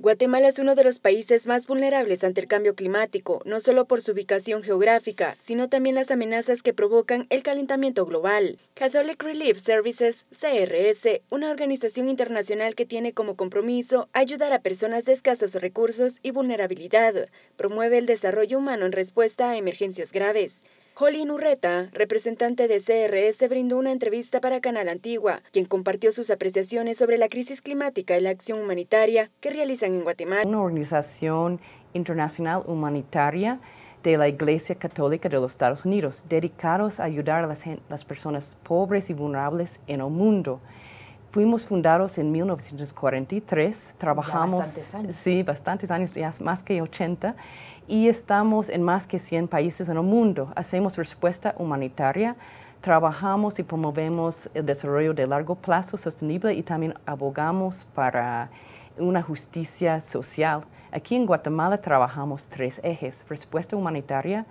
Guatemala es uno de los países más vulnerables ante el cambio climático, no solo por su ubicación geográfica, sino también las amenazas que provocan el calentamiento global. Catholic Relief Services, CRS, una organización internacional que tiene como compromiso ayudar a personas de escasos recursos y vulnerabilidad, promueve el desarrollo humano en respuesta a emergencias graves. Colin Urreta, representante de CRS, brindó una entrevista para Canal Antigua, quien compartió sus apreciaciones sobre la crisis climática y la acción humanitaria que realizan en Guatemala. Una organización internacional humanitaria de la Iglesia Católica de los Estados Unidos, dedicados a ayudar a las, las personas pobres y vulnerables en el mundo. Fuimos fundados en 1943, trabajamos... bastantes años. Sí, bastantes años, más que 80, y estamos en más que 100 países en el mundo. Hacemos respuesta humanitaria, trabajamos y promovemos el desarrollo de largo plazo sostenible y también abogamos para una justicia social. Aquí en Guatemala trabajamos tres ejes, respuesta humanitaria,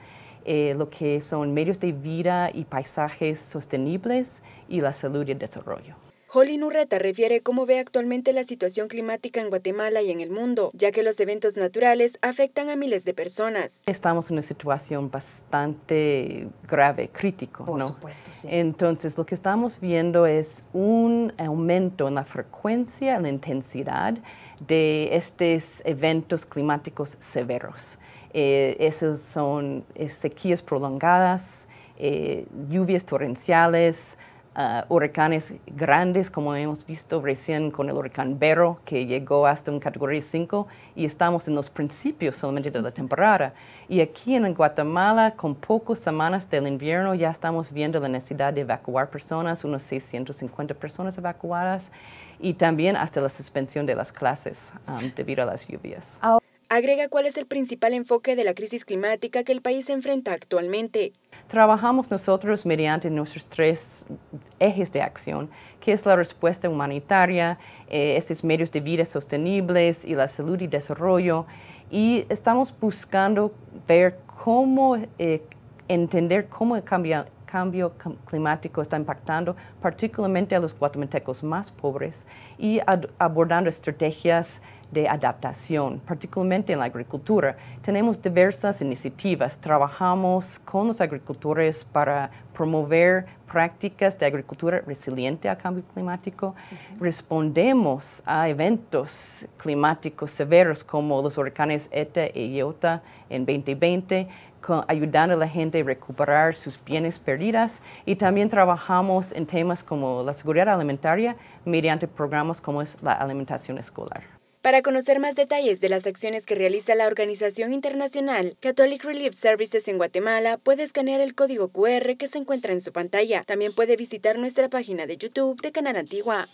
eh, lo que son medios de vida y paisajes sostenibles y la salud y el desarrollo. Holly Nurreta refiere cómo ve actualmente la situación climática en Guatemala y en el mundo, ya que los eventos naturales afectan a miles de personas. Estamos en una situación bastante grave, crítico, Por supuesto, sí. Entonces, lo que estamos viendo es un aumento en la frecuencia, en la intensidad de estos eventos climáticos severos. Eh, esos son eh, sequías prolongadas, eh, lluvias torrenciales, Uh, huracanes grandes, como hemos visto recién con el huracán Vero, que llegó hasta un categoría 5, y estamos en los principios solamente de la temporada. Y aquí en Guatemala, con pocas semanas del invierno, ya estamos viendo la necesidad de evacuar personas, unos 650 personas evacuadas, y también hasta la suspensión de las clases um, debido a las lluvias agrega cuál es el principal enfoque de la crisis climática que el país se enfrenta actualmente. Trabajamos nosotros mediante nuestros tres ejes de acción, que es la respuesta humanitaria, eh, estos medios de vida sostenibles y la salud y desarrollo. Y estamos buscando ver cómo eh, entender cómo el cambio, cambio climático está impactando particularmente a los guatemaltecos más pobres y abordando estrategias de adaptación, particularmente en la agricultura. Tenemos diversas iniciativas. Trabajamos con los agricultores para promover prácticas de agricultura resiliente al cambio climático. Respondemos a eventos climáticos severos como los huracanes ETA y IOTA en 2020 ayudando a la gente a recuperar sus bienes perdidas y también trabajamos en temas como la seguridad alimentaria mediante programas como es la alimentación escolar. Para conocer más detalles de las acciones que realiza la organización internacional Catholic Relief Services en Guatemala, puede escanear el código QR que se encuentra en su pantalla. También puede visitar nuestra página de YouTube de Canal Antigua.